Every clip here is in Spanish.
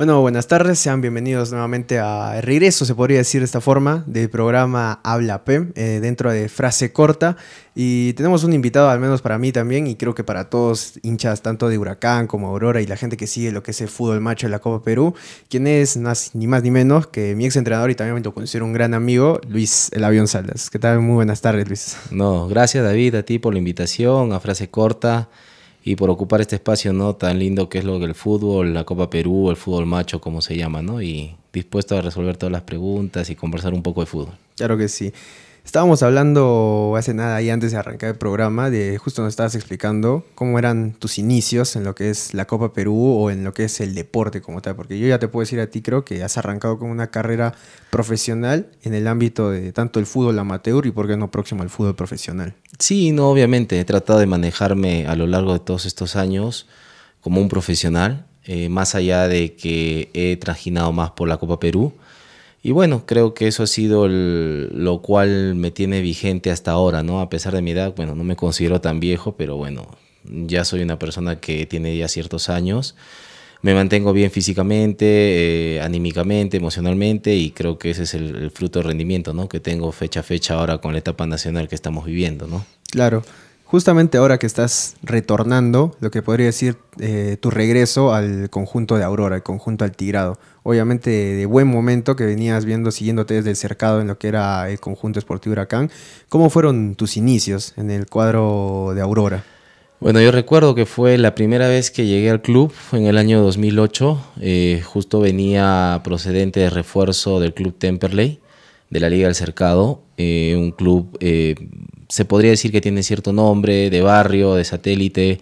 Bueno, buenas tardes, sean bienvenidos nuevamente a regreso, se podría decir de esta forma, del programa Habla P, eh, dentro de Frase Corta. Y tenemos un invitado, al menos para mí también, y creo que para todos hinchas tanto de Huracán como Aurora y la gente que sigue lo que es el fútbol macho de la Copa Perú, quien es ni más ni menos que mi ex entrenador y también me lo considero un gran amigo, Luis El Avión Salas. ¿Qué tal? Muy buenas tardes, Luis. No, gracias David a ti por la invitación a Frase Corta y por ocupar este espacio no tan lindo que es lo del fútbol, la Copa Perú, el fútbol macho, como se llama, ¿no? Y dispuesto a resolver todas las preguntas y conversar un poco de fútbol. Claro que sí. Estábamos hablando hace nada ahí antes de arrancar el programa de justo nos estabas explicando cómo eran tus inicios en lo que es la Copa Perú o en lo que es el deporte como tal, porque yo ya te puedo decir a ti creo que has arrancado con una carrera profesional en el ámbito de tanto el fútbol amateur y por qué no próximo al fútbol profesional. Sí, no, obviamente he tratado de manejarme a lo largo de todos estos años como un profesional, eh, más allá de que he trajinado más por la Copa Perú y bueno, creo que eso ha sido lo cual me tiene vigente hasta ahora, ¿no? A pesar de mi edad, bueno, no me considero tan viejo, pero bueno, ya soy una persona que tiene ya ciertos años. Me mantengo bien físicamente, eh, anímicamente, emocionalmente y creo que ese es el, fruto del rendimiento, ¿no? Que tengo fecha a fecha ahora con la etapa nacional que estamos viviendo, ¿no? Claro justamente ahora que estás retornando, lo que podría decir eh, tu regreso al conjunto de Aurora, el conjunto al Obviamente de buen momento que venías viendo, siguiéndote desde el cercado en lo que era el conjunto Esportivo Huracán. ¿Cómo fueron tus inicios en el cuadro de Aurora? Bueno, yo recuerdo que fue la primera vez que llegué al club, en el año 2008, eh, justo venía procedente de refuerzo del club Temperley, de la Liga del Cercado, eh, un club se podría decir que tiene cierto nombre, de barrio, de satélite.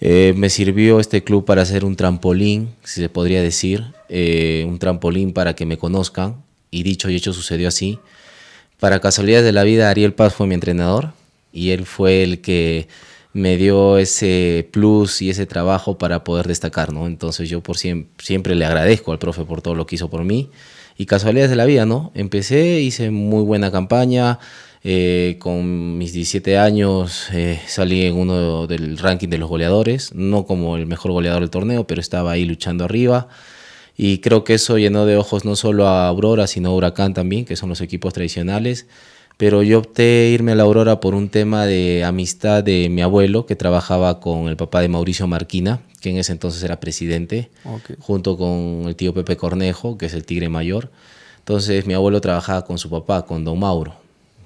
Eh, me sirvió este club para hacer un trampolín, si se podría decir, eh, un trampolín para que me conozcan. Y dicho y hecho sucedió así. Para casualidades de la vida, Ariel Paz fue mi entrenador y él fue el que me dio ese plus y ese trabajo para poder destacar, ¿no? Entonces yo por siempre, siempre le agradezco al profe por todo lo que hizo por mí. Y casualidades de la vida, ¿no? Empecé, hice muy buena campaña, eh, con mis 17 años eh, salí en uno del ranking de los goleadores, no como el mejor goleador del torneo, pero estaba ahí luchando arriba. Y creo que eso llenó de ojos no solo a Aurora, sino a Huracán también, que son los equipos tradicionales. Pero yo opté irme a la Aurora por un tema de amistad de mi abuelo, que trabajaba con el papá de Mauricio Marquina, que en ese entonces era presidente, junto con el tío Pepe Cornejo, que es el tigre mayor. Entonces mi abuelo trabajaba con su papá, con don Mauro.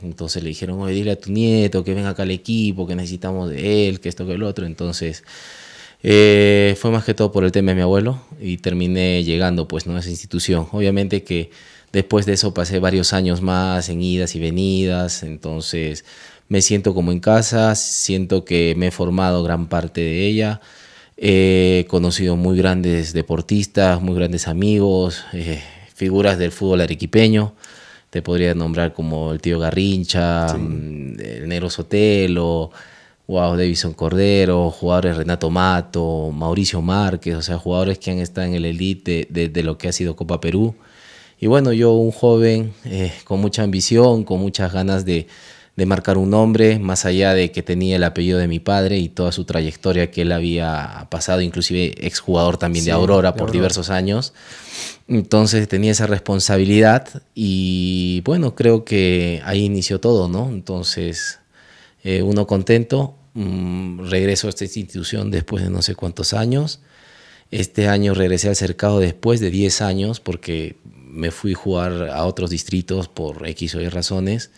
Entonces le dijeron, oye, dile a tu nieto que venga acá al equipo, que necesitamos de él, que esto, que el otro. Entonces eh, fue más que todo por el tema de mi abuelo y terminé llegando pues a esa institución. Obviamente que después de eso pasé varios años más en idas y venidas, entonces me siento como en casa, siento que me he formado gran parte de ella. He conocido muy grandes deportistas, muy grandes amigos, eh, figuras del fútbol arequipeño te podría nombrar como el tío Garrincha, mm, el Sotelo, wow, Davison Cordero, jugadores Renato Mato, Mauricio Márquez, o sea, jugadores que han estado en el elite de, lo que ha sido Copa Perú. Y bueno, yo un joven eh, con mucha ambición, con muchas ganas de, de marcar un nombre, más allá de que tenía el apellido de mi padre y toda su trayectoria que él había pasado, inclusive exjugador también de Aurora por diversos años. Entonces tenía esa responsabilidad y bueno, creo que ahí inició todo, ¿no? Entonces, eh, uno contento, mm, regreso a esta institución después de no sé cuántos años. Este año regresé al cercado después de 10 años porque me fui a jugar a otros distritos por X o Y razones.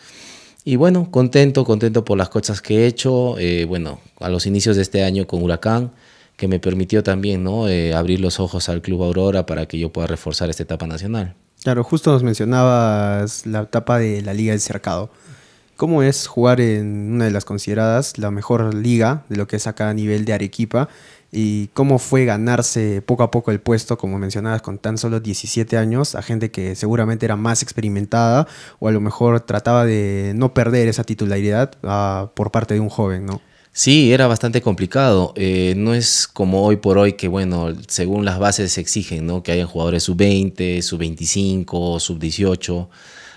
Y bueno, contento, contento por las cosas que he hecho. Eh, bueno, a los inicios de este año con Huracán, que me permitió también ¿no? Eh, abrir los ojos al Club Aurora para que yo pueda reforzar esta etapa nacional. Claro, justo nos mencionabas la etapa de la Liga del Cercado. ¿Cómo es jugar en una de las consideradas la mejor liga de lo que es acá a nivel de Arequipa? y cómo fue ganarse poco a poco el puesto, como mencionabas, con tan solo 17 años, a gente que seguramente era más experimentada o a lo mejor trataba de no perder esa titularidad ah, por parte de un joven, ¿no? Sí, era bastante complicado. Eh, no es como hoy por hoy que, bueno, según las bases se exigen, ¿no? Que hayan jugadores sub-20, sub-25, sub-18.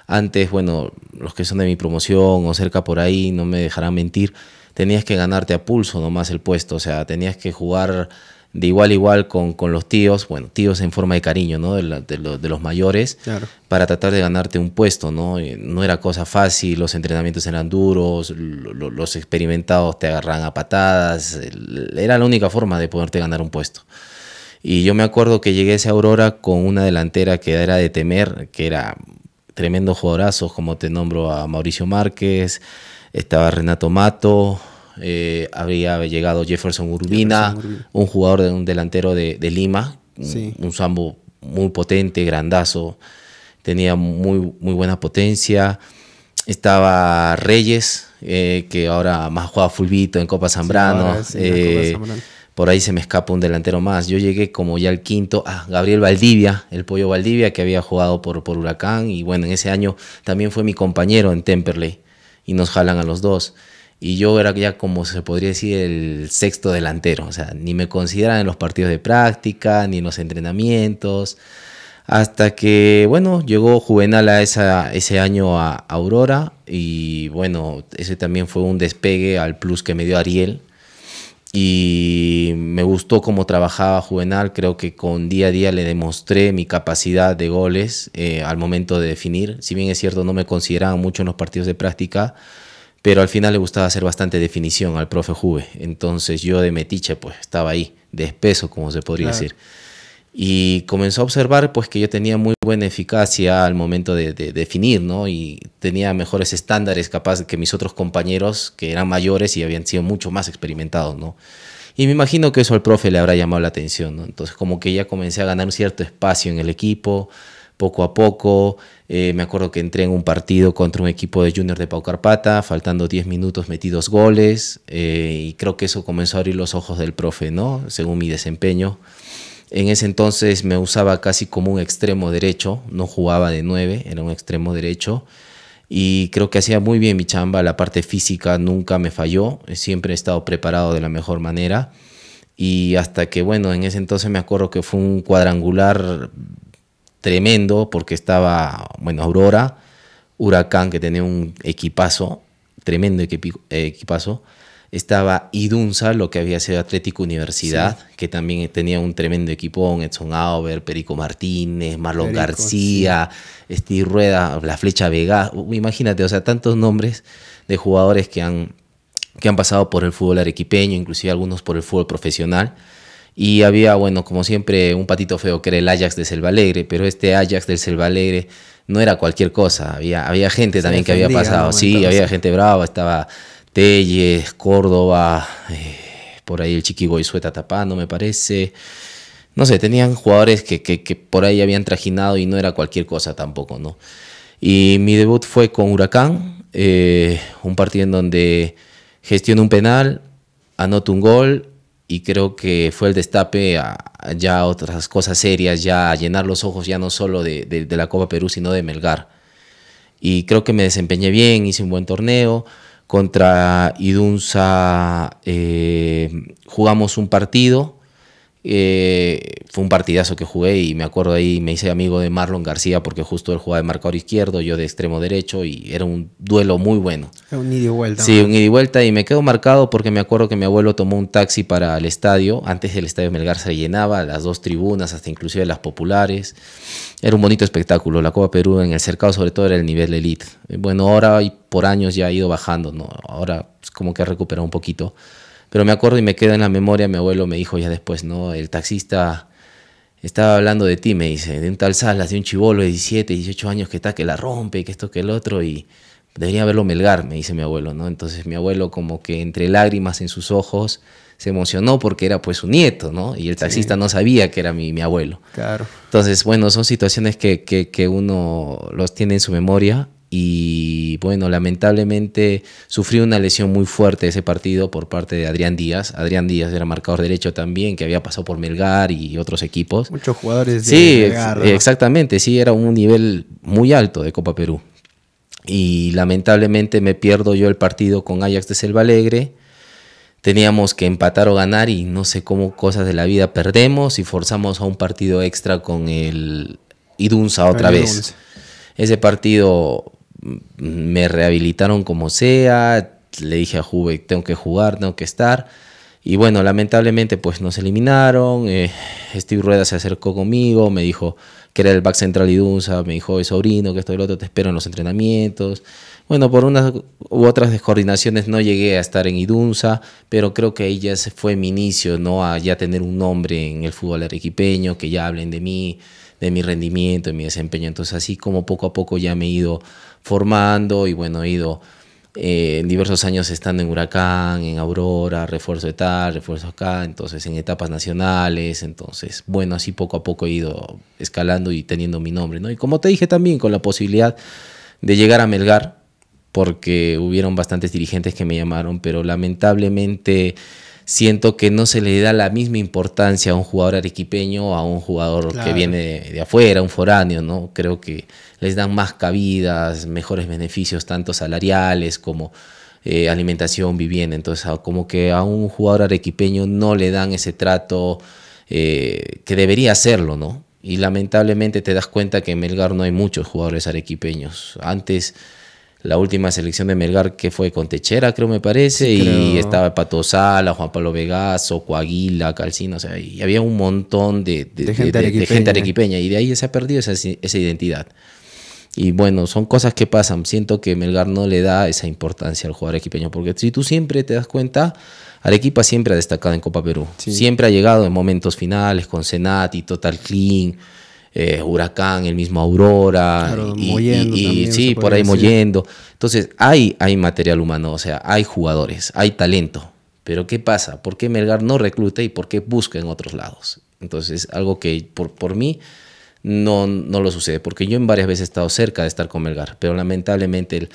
Antes, bueno, los que son de mi promoción o cerca por ahí no me dejarán mentir tenías que ganarte a pulso nomás el puesto, o sea, tenías que jugar de igual a igual con, con los tíos, bueno, tíos en forma de cariño, ¿no? De, los mayores, para tratar de ganarte un puesto, ¿no? No era cosa fácil, los entrenamientos eran duros, los experimentados te agarran a patadas, era la única forma de poderte ganar un puesto. Y yo me acuerdo que llegué a esa Aurora con una delantera que era de temer, que era tremendo jugadorazos, como te nombro a Mauricio Márquez, estaba Renato Mato, eh, había llegado Jefferson Urbina, un jugador de un delantero de, Lima, un, sambo muy potente, grandazo, tenía muy, muy buena potencia. Estaba Reyes, eh, que ahora más juega Fulvito en Copa eh, Zambrano. por ahí se me escapa un delantero más. Yo llegué como ya el quinto, a Gabriel Valdivia, el pollo Valdivia, que había jugado por, por Huracán. Y bueno, en ese año también fue mi compañero en Temperley y nos jalan a los dos. Y yo era ya como se podría decir el sexto delantero, o sea, ni me consideran en los partidos de práctica, ni en los entrenamientos, hasta que, bueno, llegó Juvenal a esa, ese año a Aurora y bueno, ese también fue un despegue al plus que me dio Ariel, y me gustó cómo trabajaba Juvenal, creo que con día a día le demostré mi capacidad de goles eh, al momento de definir, si bien es cierto no me consideraban mucho en los partidos de práctica, pero al final le gustaba hacer bastante definición al profe Juve, entonces yo de metiche pues estaba ahí, de espeso como se podría decir y comenzó a observar pues que yo tenía muy buena eficacia al momento de, definir, ¿no? Y tenía mejores estándares capaz que mis otros compañeros que eran mayores y habían sido mucho más experimentados, ¿no? Y me imagino que eso al profe le habrá llamado la atención, Entonces como que ya comencé a ganar un cierto espacio en el equipo, poco a poco. Eh, me acuerdo que entré en un partido contra un equipo de Junior de Paucarpata, faltando 10 minutos metí dos goles eh, y creo que eso comenzó a abrir los ojos del profe, ¿no? Según mi desempeño. En ese entonces me usaba casi como un extremo derecho, no jugaba de nueve, era un extremo derecho. Y creo que hacía muy bien mi chamba, la parte física nunca me falló, siempre he estado preparado de la mejor manera. Y hasta que, bueno, en ese entonces me acuerdo que fue un cuadrangular tremendo porque estaba, bueno, Aurora, Huracán, que tenía un equipazo, tremendo equipazo estaba Idunza, lo que había sido Atlético Universidad, que también tenía un tremendo equipo, Edson Auber, Perico Martínez, Marlon García, Rueda, La Flecha Vega, imagínate, o sea, tantos nombres de jugadores que han, que han pasado por el fútbol arequipeño, inclusive algunos por el fútbol profesional. Y había, bueno, como siempre, un patito feo que era el Ajax de Selva Alegre, pero este Ajax del Selva Alegre no era cualquier cosa. Había, había gente también que había pasado. Sí, había gente brava, estaba Telles, Córdoba, eh, por ahí el Chiquiboy Sueta tapando, me parece. No sé, tenían jugadores que, por ahí habían trajinado y no era cualquier cosa tampoco, ¿no? Y mi debut fue con Huracán, eh, un partido en donde gestioné un penal, anoto un gol y creo que fue el destape a, ya otras cosas serias, ya a llenar los ojos ya no solo de, de, la Copa Perú, sino de Melgar. Y creo que me desempeñé bien, hice un buen torneo contra Idunza eh, jugamos un partido eh, fue un partidazo que jugué y me acuerdo ahí, me hice amigo de Marlon García porque justo él jugaba de marcador izquierdo, yo de extremo derecho y era un duelo muy bueno. Un ida y vuelta. Sí, un ida y vuelta y me quedo marcado porque me acuerdo que mi abuelo tomó un taxi para el estadio, antes el estadio Melgar se llenaba, las dos tribunas, hasta inclusive las populares. Era un bonito espectáculo, la Copa Perú en el cercado sobre todo era el nivel elite. Bueno, ahora por años ya ha ido bajando, ¿no? ahora es como que ha recuperado un poquito pero me acuerdo y me queda en la memoria, mi abuelo me dijo ya después, ¿no? El taxista estaba hablando de ti, me dice, de un tal Salas, de un chivolo de 17, 18 años que está, que la rompe, que esto, que el otro, y debería haberlo Melgar, me dice mi abuelo, ¿no? Entonces mi abuelo como que entre lágrimas en sus ojos se emocionó porque era pues su nieto, ¿no? Y el taxista no sabía que era mi, mi, abuelo. Claro. Entonces, bueno, son situaciones que, que, que uno los tiene en su memoria y bueno, lamentablemente sufrió una lesión muy fuerte ese partido por parte de Adrián Díaz. Adrián Díaz era marcador derecho también, que había pasado por Melgar y otros equipos. Muchos jugadores de Melgar, Sí, exactamente, sí, era un nivel muy alto de Copa Perú. Y lamentablemente me pierdo yo el partido con Ajax de Selva Alegre. Teníamos que empatar o ganar y no sé cómo cosas de la vida perdemos y forzamos a un partido extra con el Idunza otra vez. Ese partido me rehabilitaron como sea, le dije a Juve, tengo que jugar, tengo que estar. Y bueno, lamentablemente pues nos eliminaron, eh, Steve Rueda se acercó conmigo, me dijo que era el back central Idunza, me dijo, sobrino, que esto y lo otro, te espero en los entrenamientos. Bueno, por unas u otras descoordinaciones no llegué a estar en Idunza, pero creo que ahí ya fue mi inicio, ¿no? A ya tener un nombre en el fútbol arequipeño, que ya hablen de mí, de mi rendimiento, de mi desempeño. Entonces así como poco a poco ya me he ido formando y bueno, he ido eh, en diversos años estando en Huracán, en Aurora, refuerzo de tal, refuerzo acá, entonces en etapas nacionales, entonces bueno, así poco a poco he ido escalando y teniendo mi nombre, ¿no? Y como te dije también, con la posibilidad de llegar a Melgar, porque hubieron bastantes dirigentes que me llamaron, pero lamentablemente siento que no se le da la misma importancia a un jugador arequipeño a un jugador que viene de, afuera, un foráneo, ¿no? Creo que les dan más cabidas, mejores beneficios, tanto salariales como eh, alimentación, vivienda. Entonces, como que a un jugador arequipeño no le dan ese trato eh, que debería hacerlo, ¿no? Y lamentablemente te das cuenta que en Melgar no hay muchos jugadores arequipeños. Antes la última selección de Melgar que fue con Techera, creo me parece, y estaba Pato Sala, Juan Pablo Vegaso, Coaguila, Calcino, o sea, y había un montón de, gente arequipeña, y de ahí se ha perdido esa, identidad. Y bueno, son cosas que pasan. Siento que Melgar no le da esa importancia al jugador arequipeño, porque si tú siempre te das cuenta, Arequipa siempre ha destacado en Copa Perú. Siempre ha llegado en momentos finales con Senati, Total Clean eh, Huracán, el mismo Aurora, y, sí, por ahí Mollendo, Entonces, hay, hay material humano, o sea, hay jugadores, hay talento. Pero ¿qué pasa? ¿Por qué Melgar no recluta y por qué busca en otros lados? Entonces, algo que por, mí no, no lo sucede, porque yo en varias veces he estado cerca de estar con Melgar, pero lamentablemente el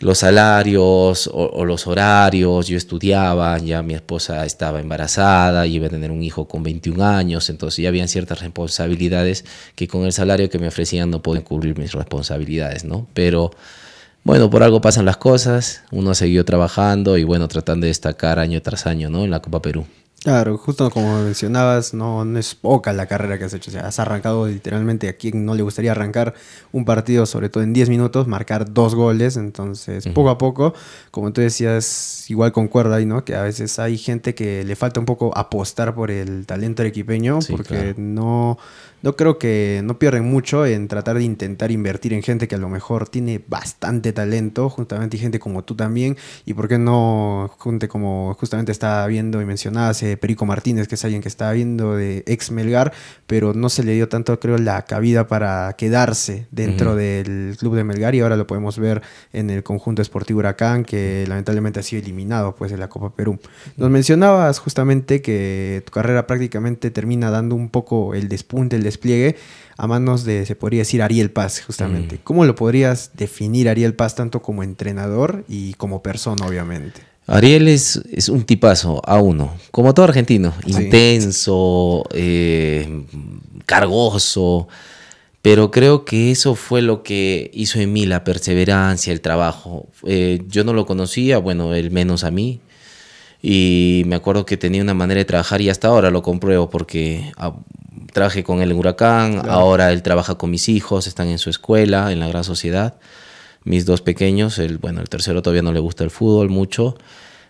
los salarios o, los horarios, yo estudiaba, ya mi esposa estaba embarazada y iba a tener un hijo con 21 años, entonces ya habían ciertas responsabilidades que con el salario que me ofrecían no podían cubrir mis responsabilidades, ¿no? Pero bueno, por algo pasan las cosas, uno siguió trabajando y bueno, tratando de destacar año tras año, ¿no? En la Copa Perú. Claro, justo como mencionabas, no, es poca la carrera que has hecho. O sea, has arrancado literalmente a quien no le gustaría arrancar un partido, sobre todo en 10 minutos, marcar dos goles. Entonces, poco a poco, como tú decías, igual concuerdo ahí, ¿no? Que a veces hay gente que le falta un poco apostar por el talento del porque no, no creo que no pierden mucho en tratar de intentar invertir en gente que a lo mejor tiene bastante talento, justamente y gente como tú también. Y por qué no, junte como justamente estaba viendo y mencionabas, eh, Perico Martínez, que es alguien que estaba viendo de ex Melgar, pero no se le dio tanto, creo, la cabida para quedarse dentro del club de Melgar y ahora lo podemos ver en el conjunto esportivo Huracán, que lamentablemente ha sido eliminado pues de la Copa Perú. Nos mencionabas justamente que tu carrera prácticamente termina dando un poco el despunte, el despliegue a manos de, se podría decir, Ariel Paz, justamente. Mm. ¿Cómo lo podrías definir Ariel Paz tanto como entrenador y como persona, obviamente? Ariel es, un tipazo, a uno, como todo argentino, intenso, eh, cargoso, pero creo que eso fue lo que hizo en mí la perseverancia, el trabajo. Eh, yo no lo conocía, bueno, él menos a mí, y me acuerdo que tenía una manera de trabajar y hasta ahora lo compruebo porque traje ah, trabajé con él en Huracán, ahora él trabaja con mis hijos, están en su escuela, en la gran sociedad mis dos pequeños, el, bueno, el tercero todavía no le gusta el fútbol mucho,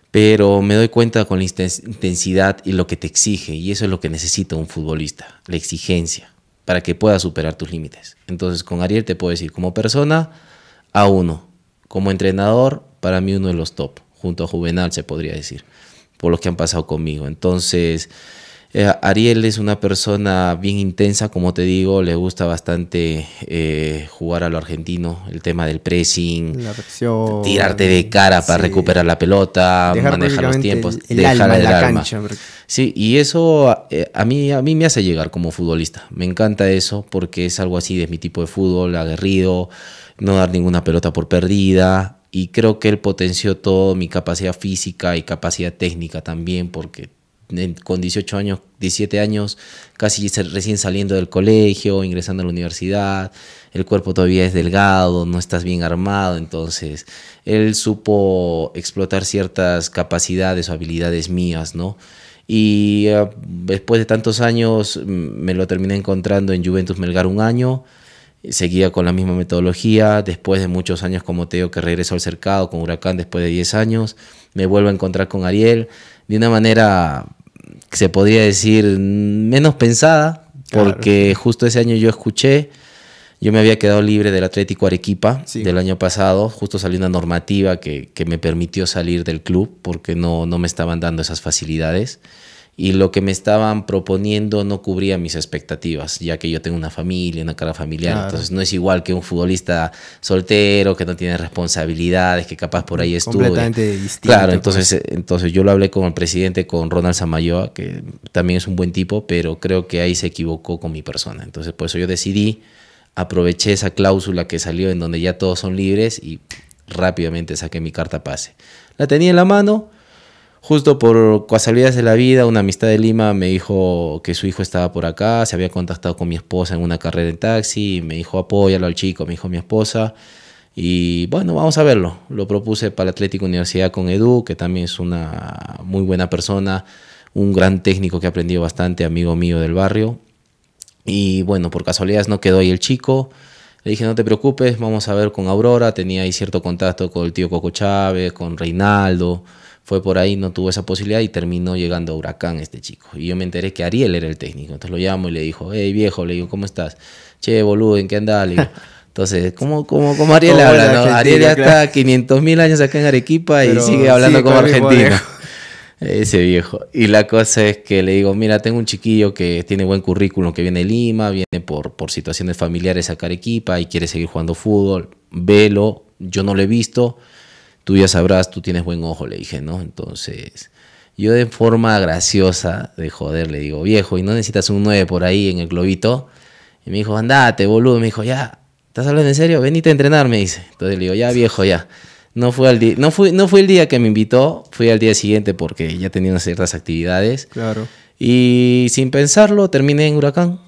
pero me doy cuenta con la intensidad y lo que te exige, y eso es lo que necesita un futbolista, la exigencia, para que puedas superar tus límites. Entonces con Ariel te puedo decir, como persona, a uno, como entrenador, para mí uno de los top, junto a Juvenal se podría decir, por lo que han pasado conmigo. Entonces... Eh, Ariel es una persona bien intensa, como te digo, le gusta bastante eh, jugar a lo argentino, el tema del pressing, tirarte de cara para recuperar la pelota, manejar los tiempos, dejar la Sí, y eso eh, a, mí, a mí me hace llegar como futbolista. Me encanta eso porque es algo así de mi tipo de fútbol, aguerrido, no dar ninguna pelota por perdida, y creo que él potenció todo mi capacidad física y capacidad técnica también, porque con 18 años, 17 años, casi recién saliendo del colegio, ingresando a la universidad, el cuerpo todavía es delgado, no estás bien armado, entonces él supo explotar ciertas capacidades o habilidades mías, ¿no? Y eh, después de tantos años mm, me lo terminé encontrando en Juventus Melgar un año, seguía con la misma metodología, después de muchos años como Teo que regresó al cercado con Huracán después de 10 años, me vuelvo a encontrar con Ariel de una manera se podría decir, menos pensada, porque justo ese año yo escuché, yo me había quedado libre del Atlético Arequipa del año pasado, justo salió una normativa que, que me permitió salir del club porque no, no me estaban dando esas facilidades y lo que me estaban proponiendo no cubría mis expectativas, ya que yo tengo una familia, una cara familiar, entonces no es igual que un futbolista soltero, que no tiene responsabilidades, que capaz por ahí estuvo. distinto. Claro, pues. entonces, eh, entonces yo lo hablé con el presidente, con Ronald Samayoa, que también es un buen tipo, pero creo que ahí se equivocó con mi persona, entonces por eso yo decidí, aproveché esa cláusula que salió en donde ya todos son libres y rápidamente saqué mi carta pase. La tenía en la mano justo por casualidades de la vida, una amistad de Lima me dijo que su hijo estaba por acá, se había contactado con mi esposa en una carrera de taxi, me dijo apóyalo al chico, me dijo mi esposa. Y bueno, vamos a verlo. Lo propuse para Atlético Universidad con Edu, que también es una muy buena persona, un gran técnico que ha aprendido bastante, amigo mío del barrio. Y bueno, por casualidades no quedó ahí el chico. Le dije, no te preocupes, vamos a ver con Aurora. Tenía ahí cierto contacto con el tío Coco Chávez, con Reinaldo fue por ahí, no tuvo esa posibilidad y terminó llegando a Huracán este chico. Y yo me enteré que Ariel era el técnico. Entonces lo llamo y le dijo, hey viejo, le digo, ¿cómo estás? Che, boludo, ¿en qué andas? Entonces, ¿cómo, cómo, Ariel habla? ¿no? Ariel ya está 500 mil años acá en Arequipa y sigue hablando como argentino. Ese viejo. Y la cosa es que le digo, mira, tengo un chiquillo que tiene buen currículum, que viene de Lima, viene por, por situaciones familiares acá a Arequipa y quiere seguir jugando fútbol. Velo, yo no lo he visto tú ya sabrás, tú tienes buen ojo, le dije, ¿no? Entonces, yo de forma graciosa de joder le digo, viejo, ¿y no necesitas un 9 por ahí en el globito? Y me dijo, andate, boludo. Me dijo, ya, ¿estás hablando en serio? Venite a entrenar, me dice. Entonces le digo, ya, viejo, ya. No fue, el día que me invitó, fui al día siguiente porque ya tenía ciertas actividades. Claro. Y sin pensarlo, terminé en Huracán.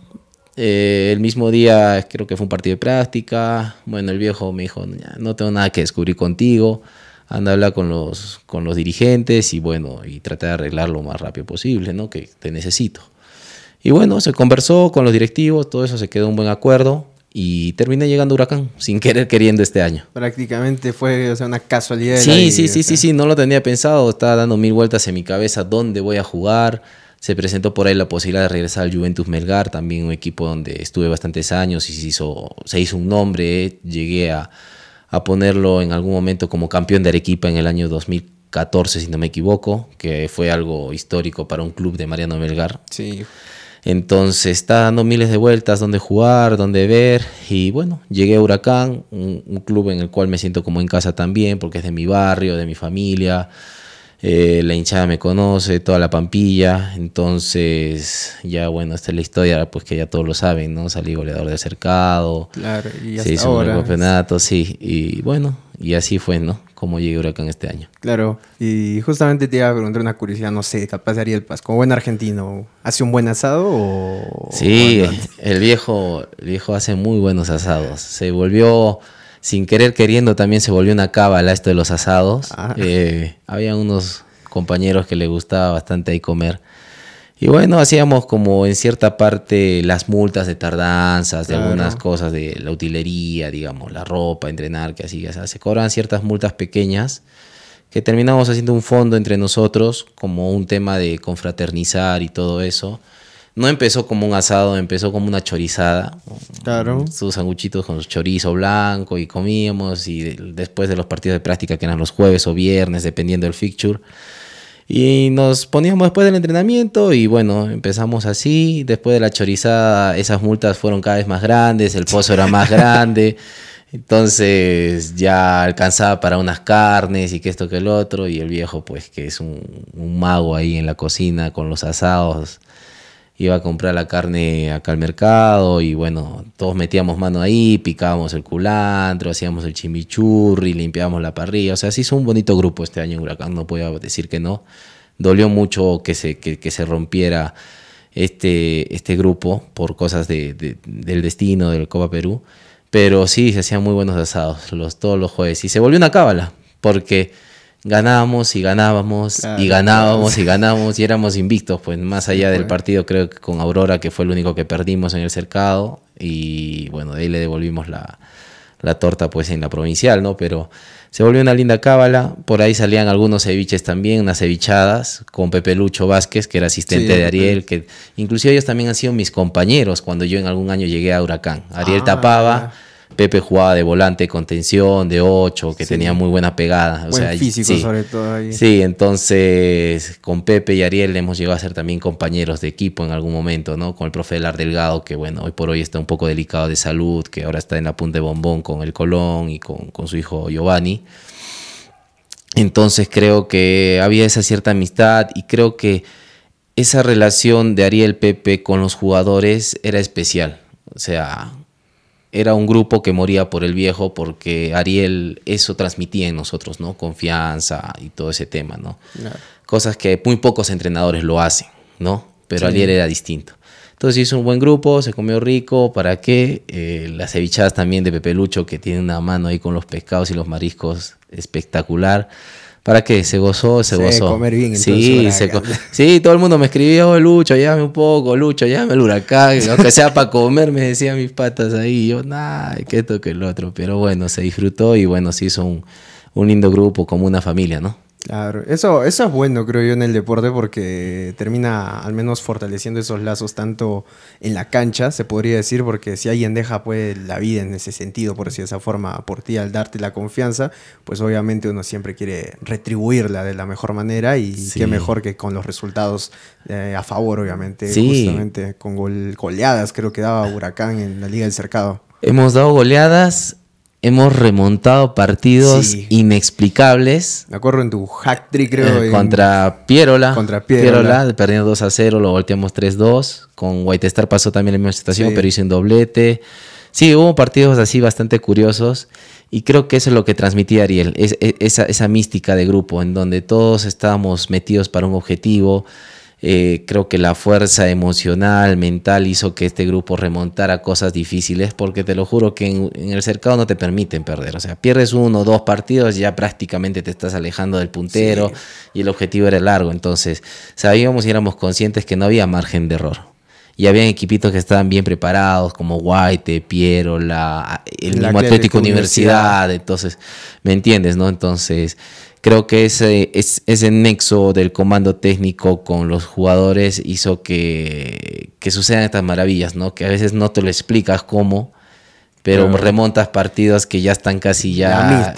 Eh, el mismo día creo que fue un partido de práctica. Bueno, el viejo me dijo, no tengo nada que descubrir contigo anda a hablar con los, con los dirigentes y bueno, y trata de arreglarlo lo más rápido posible, ¿no? Que te necesito. Y bueno, se conversó con los directivos, todo eso se quedó un buen acuerdo y terminé llegando a Huracán sin querer queriendo este año. Prácticamente fue una casualidad. Sí, sí, sí, sí, sí, no lo tenía pensado, estaba dando mil vueltas en mi cabeza, dónde voy a jugar. Se presentó por ahí la posibilidad de regresar al Juventus Melgar, también un equipo donde estuve bastantes años y se hizo, se hizo un nombre, llegué a, a ponerlo en algún momento como campeón de Arequipa en el año 2014, si no me equivoco, que fue algo histórico para un club de Mariano Melgar. Sí. Entonces está dando miles de vueltas, dónde jugar, dónde ver. Y bueno, llegué a Huracán, un, club en el cual me siento como en casa también, porque es de mi barrio, de mi familia. Eh, la hinchada me conoce, toda la pampilla, entonces ya bueno, esta es la historia, pues que ya todos lo saben, ¿no? Salí goleador de cercado, claro, y hasta ahora, un campeonato, sí, y bueno, y así fue, ¿no? Como llegué a Huracán este año. Claro, y justamente te iba a preguntar una curiosidad, no sé, capaz Ariel Paz, como buen argentino, ¿hace un buen asado o...? Sí, el viejo, el viejo hace muy buenos asados, se volvió sin querer queriendo también se volvió una cábala esto de los asados. Ah. Eh, había unos compañeros que le gustaba bastante ahí comer. Y bueno, hacíamos como en cierta parte las multas de tardanzas, de algunas cosas de la utilería, digamos, la ropa, entrenar, que así, ya se cobran ciertas multas pequeñas que terminamos haciendo un fondo entre nosotros como un tema de confraternizar y todo eso no empezó como un asado, empezó como una chorizada. Claro. Sus sanguchitos con chorizo blanco y comíamos y después de los partidos de práctica que eran los jueves o viernes, dependiendo del fixture. Y nos poníamos después del entrenamiento y bueno, empezamos así. Después de la chorizada, esas multas fueron cada vez más grandes, el pozo era más grande. Entonces ya alcanzaba para unas carnes y que esto que el otro. Y el viejo, pues que es un mago ahí en la cocina con los asados iba a comprar la carne acá al mercado y bueno, todos metíamos mano ahí, picábamos el culantro, hacíamos el chimichurri, limpiábamos la parrilla, o sea, sí hizo un bonito grupo este año en Huracán, no puedo decir que no. Dolió mucho que se, se rompiera este, este grupo por cosas del destino del Copa Perú, pero sí, se hacían muy buenos asados los, todos los jueves y se volvió una cábala, porque ganábamos y ganábamos y ganábamos y ganábamos y éramos invictos, pues más allá del pues. partido creo que con Aurora, que fue el único que perdimos en el cercado y bueno, de ahí le devolvimos la, torta pues en la provincial, ¿no? Pero se volvió una linda cábala, por ahí salían algunos ceviches también, unas cevichadas con Pepe Lucho Vázquez, que era asistente de Ariel, que inclusive ellos también han sido mis compañeros cuando yo en algún año llegué a Huracán. Ariel ah, tapaba. Ah. Pepe jugaba de volante contención, de ocho, que tenía muy buena pegada. físico sobre todo ahí. Sí, entonces con Pepe y Ariel hemos llegado a ser también compañeros de equipo en algún momento, ¿no? Con el profe Lar Delgado, que bueno, hoy por hoy está un poco delicado de salud, que ahora está en la punta de bombón con el Colón y con, con su hijo Giovanni. Entonces creo que había esa cierta amistad y creo que esa relación de Ariel Pepe con los jugadores era especial. O sea, era un grupo que moría por el viejo porque Ariel eso transmitía en nosotros, ¿no? Confianza y todo ese tema, ¿no? Cosas que muy pocos entrenadores lo hacen, ¿no? Pero Ariel era distinto. Entonces hizo un buen grupo, se comió rico, ¿para qué? Eh, las cevichadas también de Pepe Lucho, que tiene una mano ahí con los pescados y los mariscos espectacular. ¿Para qué? Se gozó, se, se gozó. comer bien. Sí, sí, todo el mundo me escribió, oh, Lucho, llévame un poco, Lucho, llévame el huracán, que sea para comer, me decían mis patas ahí. Y yo, nada, que toque el otro. Pero bueno, se disfrutó y bueno, se hizo un lindo grupo, como una familia, ¿no? Claro, eso, eso es bueno, creo yo, en el deporte porque termina al menos fortaleciendo esos lazos tanto en la cancha, se podría decir, porque si alguien deja pues la vida en ese sentido, por decir de esa forma, por ti al darte la confianza, pues obviamente uno siempre quiere retribuirla de la mejor manera y qué mejor que con los resultados eh, a favor, obviamente, justamente con goleadas creo que daba Huracán en la Liga del Cercado. Hemos dado goleadas hemos remontado partidos inexplicables. Me acuerdo en tu hack trick, creo. Eh, contra Pierola. Contra Pierola. Pierola. Perdiendo 2 a 0, lo volteamos 3-2. Con White Star pasó también la misma situación, pero hizo un doblete. Sí, hubo partidos así bastante curiosos y creo que eso es lo que transmitía Ariel, e, esa mística de grupo en donde todos estábamos metidos para un objetivo, eh, creo que la fuerza emocional, mental hizo que este grupo remontara cosas difíciles porque te lo juro que en, el cercado no te permiten perder. O sea, pierdes uno o dos partidos ya prácticamente te estás alejando del puntero y el objetivo era largo. Entonces sabíamos y éramos conscientes que no había margen de error y había equipitos que estaban bien preparados, como Guaite, Piero, la, el mismo Atlético Universidad. Universidad. Entonces, ¿me entiendes? ¿No? Entonces, creo que ese, ese nexo del comando técnico con los jugadores hizo que, que sucedan estas maravillas, ¿no? Que a veces no te lo explicas cómo, pero remontas partidos que ya están casi ya...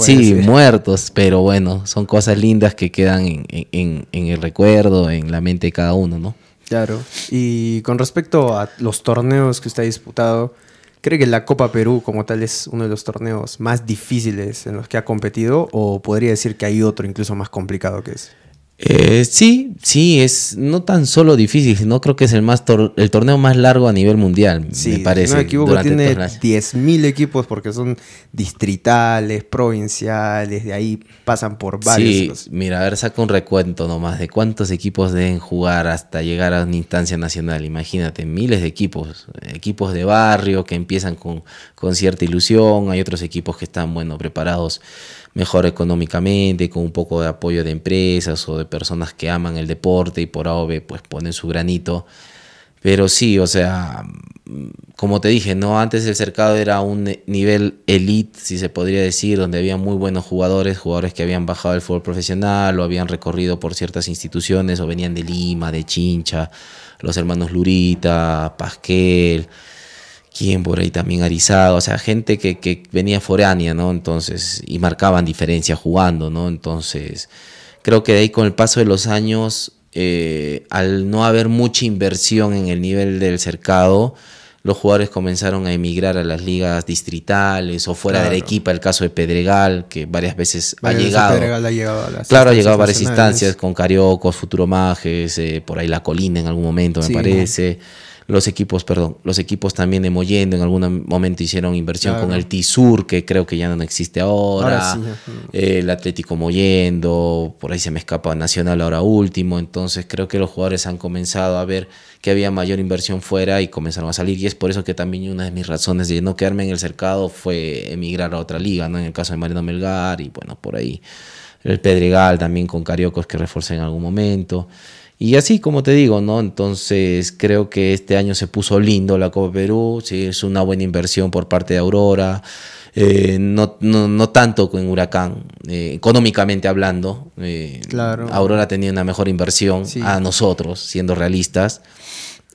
sí, muertos, pero bueno, son cosas lindas que quedan en, en el recuerdo, en la mente de cada uno, ¿no? Claro. Y con respecto a los torneos que usted ha disputado, ¿Cree que la Copa Perú como tal es uno de los torneos más difíciles en los que ha competido o podría decir que hay otro incluso más complicado que es. Eh, sí, sí, es no tan solo difícil, sino creo que es el, más el torneo más largo a nivel mundial, me parece. Si no me equivoco, tiene 10.000 equipos porque son distritales, provinciales, de ahí pasan por varios. mira, a ver, saca un recuento nomás de cuántos equipos deben jugar hasta llegar a una instancia nacional. Imagínate, miles de equipos, equipos de barrio que empiezan con, con cierta ilusión, hay otros equipos que están, bueno, preparados mejor económicamente, con un poco de apoyo de empresas o de personas que aman el deporte y por AOB pues ponen su granito. Pero sí, o sea, como te dije, no antes el cercado era un nivel elite, si se podría decir, donde había muy buenos jugadores, jugadores que habían bajado el fútbol profesional o habían recorrido por ciertas instituciones o venían de Lima, de Chincha, los hermanos Lurita, Pasquel, quien por ahí también Arizado, o sea, gente que, que, venía foránea, ¿no? Entonces, y marcaban diferencia jugando, ¿no? Entonces, creo que de ahí con el paso de los años, eh, al no haber mucha inversión en el nivel del cercado, los jugadores comenzaron a emigrar a las ligas distritales o fuera del de Arequipa, el caso de Pedregal, que varias veces ha llegado. claro, ha llegado a varias instancias con Cariocos, Futuro Majes, eh, por ahí La Colina en algún momento, me parece los equipos, perdón, los equipos también de Mollendo en algún momento hicieron inversión con el Tisur, que creo que ya no existe ahora, eh, el Atlético Mollendo, por ahí se me escapa Nacional ahora último, entonces creo que los jugadores han comenzado a ver que había mayor inversión fuera y comenzaron a salir, y es por eso que también una de mis razones de no quedarme en el cercado fue emigrar a otra liga, ¿no? En el caso de Mariano Melgar y bueno, por ahí el Pedregal también con Cariocos que reforcé en algún momento. Y así como te digo, ¿no? Entonces creo que este año se puso lindo la Copa Perú, sí, es una buena inversión por parte de Aurora, eh, no, no, tanto con Huracán, eh, económicamente hablando. Eh, claro. Aurora tenía una mejor inversión a nosotros, siendo realistas,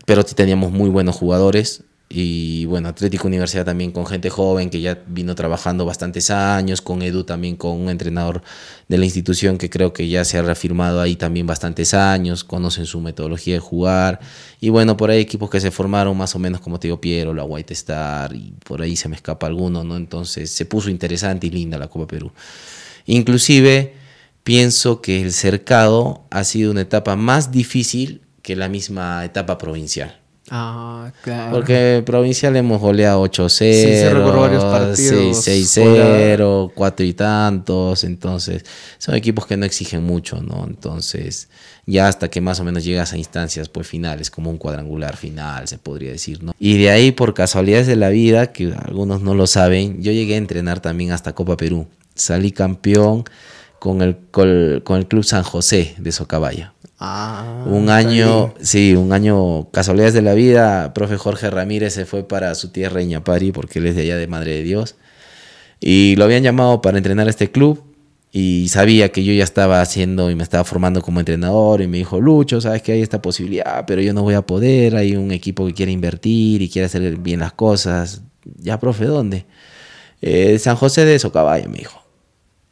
pero sí teníamos muy buenos jugadores. Y bueno, Atlético Universidad también con gente joven que ya vino trabajando bastantes años, con Edu también con un entrenador de la institución que creo que ya se ha reafirmado ahí también bastantes años, conocen su metodología de jugar. Y bueno, por ahí equipos que se formaron más o menos como te digo Piero, la White Star, y por ahí se me escapa alguno, ¿no? Entonces se puso interesante y linda la Copa Perú. Inclusive pienso que el cercado ha sido una etapa más difícil que la misma etapa provincial Ah, Porque provincial le hemos goleado 8-0, 6-0, 4 y tantos. Entonces, son equipos que no exigen mucho, ¿no? Entonces, ya hasta que más o menos llegas a instancias pues finales, como un cuadrangular final, se podría decir, ¿no? Y de ahí, por casualidades de la vida, que algunos no lo saben, yo llegué a entrenar también hasta Copa Perú. Salí campeón con el, Club San José de Socavalle ah, un año, sí, un año, casualidades de la vida, profe Jorge Ramírez se fue para su tierra Iñapari porque él es de allá de Madre de Dios. Y lo habían llamado para entrenar a este club y sabía que yo ya estaba haciendo y me estaba formando como entrenador y me dijo, Lucho, sabes que hay esta posibilidad, ah, pero yo no voy a poder, hay un equipo que quiere invertir y quiere hacer bien las cosas. Ya, profe, ¿dónde? Eh, San José de Socavalle me dijo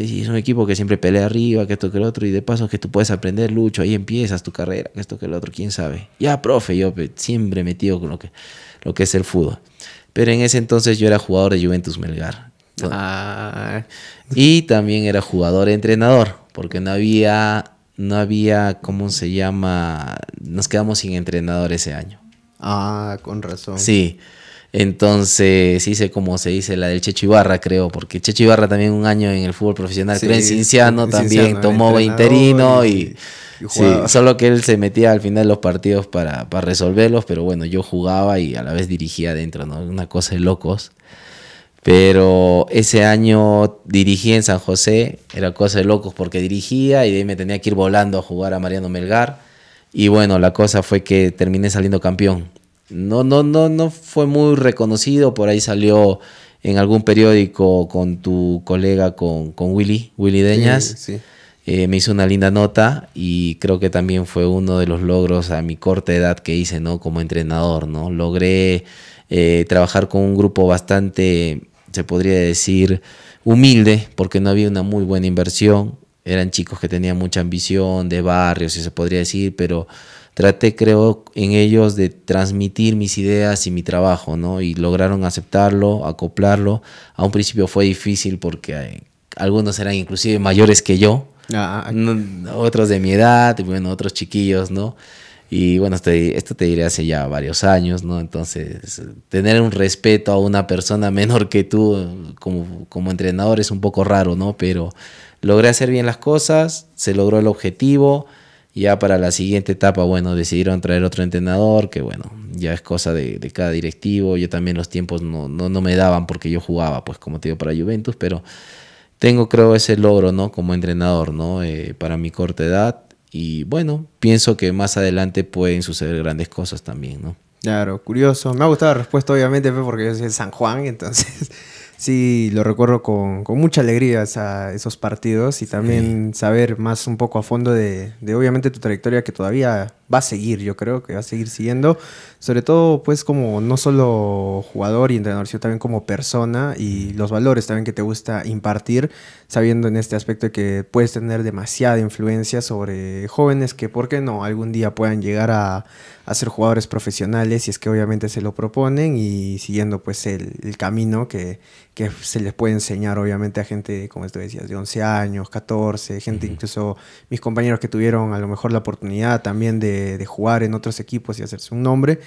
es un equipo que siempre pelea arriba, que esto, que lo otro, y de paso que tú puedes aprender, Lucho, ahí empiezas tu carrera, que esto, que lo otro, quién sabe. Ya, profe, yo siempre metido con lo que, lo que es el fútbol. Pero en ese entonces yo era jugador de Juventus Melgar. Ah. Y también era jugador-entrenador, porque no había, no había, ¿cómo se llama? Nos quedamos sin entrenador ese año. Ah, con razón. Sí. Entonces hice como se dice la del Chechibarra, creo, porque Chechibarra también un año en el fútbol profesional, Cinciano, también tomó interino y, solo que él se metía al final de los partidos para, resolverlos, pero bueno, yo jugaba y a la vez dirigía adentro, ¿no? Una cosa de locos. Pero ese año dirigí en San José, era cosa de locos porque dirigía y de me tenía que ir volando a jugar a Mariano Melgar. Y bueno, la cosa fue que terminé saliendo campeón no, no, no, no fue muy reconocido. Por ahí salió en algún periódico con tu colega, con, Willy, Willy Deñas. Eh, me hizo una linda nota y creo que también fue uno de los logros a mi corta edad que hice, ¿no? Como entrenador, ¿no? Logré eh, trabajar con un grupo bastante, se podría decir, humilde, porque no había una muy buena inversión. Eran chicos que tenían mucha ambición de barrio, si se podría decir, pero traté, creo, en ellos de transmitir mis ideas y mi trabajo, ¿no? Y lograron aceptarlo, acoplarlo. A un principio fue difícil porque eh, algunos eran inclusive mayores que yo, ah, ah. otros de mi edad, bueno, otros chiquillos, ¿no? Y bueno, esto te diré hace ya varios años, ¿no? Entonces, tener un respeto a una persona menor que tú como, como entrenador es un poco raro, ¿no? Pero logré hacer bien las cosas, se logró el objetivo ya para la siguiente etapa, bueno, decidieron traer otro entrenador, que bueno, ya es cosa de, cada directivo. Yo también los tiempos no, no, me daban porque yo jugaba, pues como te digo, para Juventus, pero tengo creo ese logro, ¿no? Como entrenador, ¿no? Eh, para mi corta edad. Y bueno, pienso que más adelante pueden suceder grandes cosas también, ¿no? Claro, curioso. Me ha gustado la respuesta, obviamente, porque yo soy de San Juan, entonces sí lo recuerdo con, mucha alegría esa, esos partidos y también saber más un poco a fondo de, de, obviamente tu trayectoria que todavía va a seguir, yo creo que va a seguir siguiendo, sobre todo pues como no solo jugador y entrenador, sino también como persona y los valores también que te gusta impartir, sabiendo en este aspecto que puedes tener demasiada influencia sobre jóvenes que, ¿por qué no?, algún día puedan llegar a hacer ser jugadores profesionales si es que obviamente se lo proponen y siguiendo pues el, camino que, se les puede enseñar obviamente a gente, como esto decías, de 11 años, 14, gente incluso mis compañeros que tuvieron a lo mejor la oportunidad también de, de jugar en otros equipos y hacerse un nombre.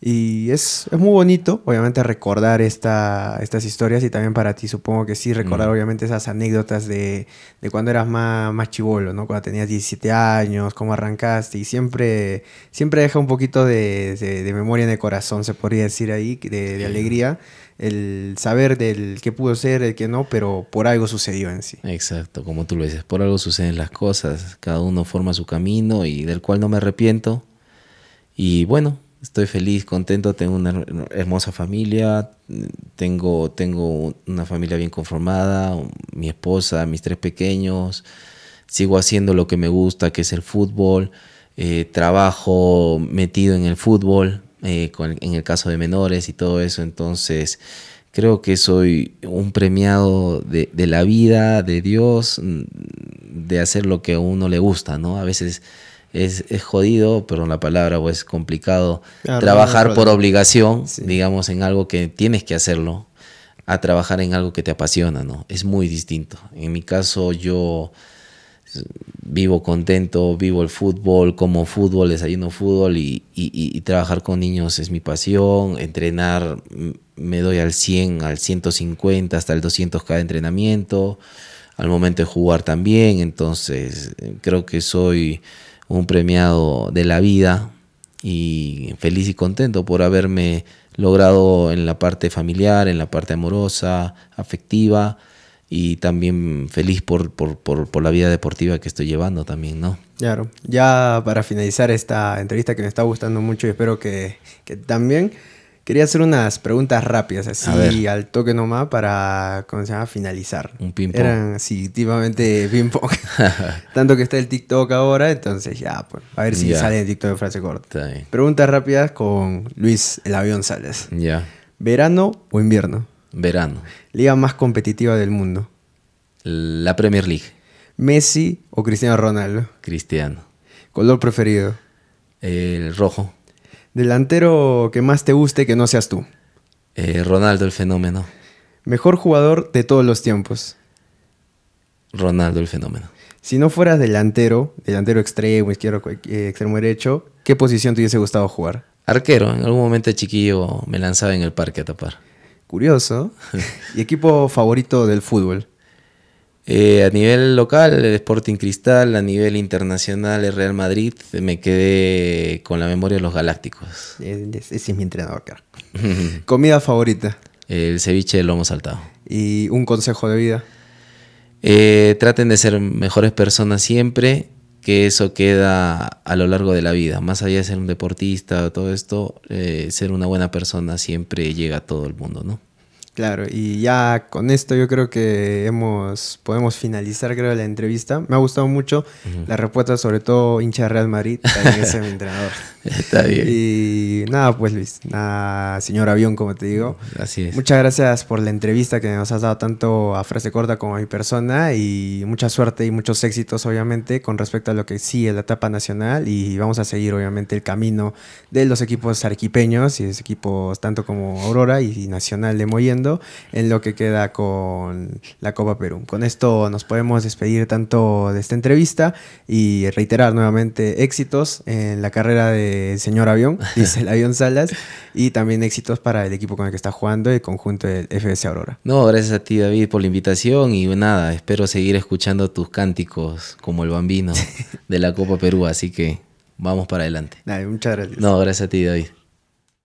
Y es, es muy bonito, obviamente, recordar esta, estas historias y también para ti supongo que sí, recordar obviamente esas anécdotas de, de cuando eras más, más chivolo, ¿no? Cuando tenías 17 años, cómo arrancaste y siempre, siempre deja un poquito de, de, memoria en el corazón, se podría decir ahí, de, de alegría el saber del que pudo ser, el que no, pero por algo sucedió en sí. Exacto, como tú lo dices, por algo suceden las cosas, cada uno forma su camino y del cual no me arrepiento. Y bueno, estoy feliz, contento, tengo una hermosa familia, tengo, tengo una familia bien conformada, mi esposa, mis tres pequeños, sigo haciendo lo que me gusta, que es el fútbol, eh, trabajo metido en el fútbol, eh, en el caso de menores y todo eso, entonces creo que soy un premiado de, de la vida, de Dios, de hacer lo que a uno le gusta, ¿no? A veces es, es jodido, perdón la palabra, o es complicado trabajar por obligación, digamos, en algo que tienes que hacerlo, a trabajar en algo que te apasiona, ¿no? Es muy distinto. En mi caso, yo vivo contento, vivo el fútbol, como fútbol, desayuno fútbol y, y, trabajar con niños es mi pasión, entrenar me doy al 100, al 150, hasta el 200 cada entrenamiento, al momento de jugar también, entonces eh, creo que soy un premiado de la vida y feliz y contento por haberme logrado en la parte familiar, en la parte amorosa, afectiva y también feliz por, la vida deportiva que estoy llevando también, ¿no? Claro, ya para finalizar esta entrevista que me está gustando mucho y espero que, que también... Quería hacer unas preguntas rápidas, así al toque nomás, para ¿cómo se llama? finalizar. Un ping-pong. Eran, sí, típicamente ping-pong. Tanto que está el TikTok ahora, entonces ya, pues, a ver si sale el TikTok de frase corta. Preguntas rápidas con Luis el Avión Sales. Ya. ¿Verano o invierno? Verano. ¿Liga más competitiva del mundo? La Premier League. ¿Messi o Cristiano Ronaldo? Cristiano. ¿Color preferido? El rojo. Delantero que más te guste que no seas tú. Eh, Ronaldo el fenómeno. Mejor jugador de todos los tiempos. Ronaldo el fenómeno. Si no fueras delantero, delantero extremo, izquierdo, eh, extremo derecho, ¿qué posición te hubiese gustado jugar? Arquero. En algún momento chiquillo me lanzaba en el parque a tapar. Curioso. ¿Y equipo favorito del fútbol? Eh, a nivel local, el Sporting Cristal, a nivel internacional, el Real Madrid, me quedé con la memoria de los Galácticos. Ese es mi entrenador, ¿Comida favorita? El ceviche de lomo saltado. ¿Y un consejo de vida? Eh, traten de ser mejores personas siempre, que eso queda a lo largo de la vida. Más allá de ser un deportista, todo esto, eh, ser una buena persona siempre llega a todo el mundo, ¿no? Claro, y ya con esto yo creo que hemos, podemos finalizar creo la entrevista. Me ha gustado mucho la respuesta, sobre todo hincha Real Madrid, también es mi entrenador. Y nada, pues Luis, nada, señor Avión, como te digo. Así es. Muchas gracias por la entrevista que nos has dado tanto a Frase Corta como a mi persona y mucha suerte y muchos éxitos, obviamente, con respecto a lo que sí es la etapa nacional y vamos a seguir, obviamente, el camino de los equipos arquipeños y los equipos tanto como Aurora y Nacional de Moyendo en lo que queda con la Copa Perú. Con esto nos podemos despedir tanto de esta entrevista y reiterar nuevamente éxitos en la carrera de eh, señor Avión, dice el Avión Salas, y también éxitos para el equipo con el que está jugando, el conjunto del FS Aurora. No, gracias a ti David por la invitación y nada, espero seguir escuchando tus cánticos como el bambino de la Copa Perú, así que vamos para adelante. muchas gracias. No, gracias a ti David.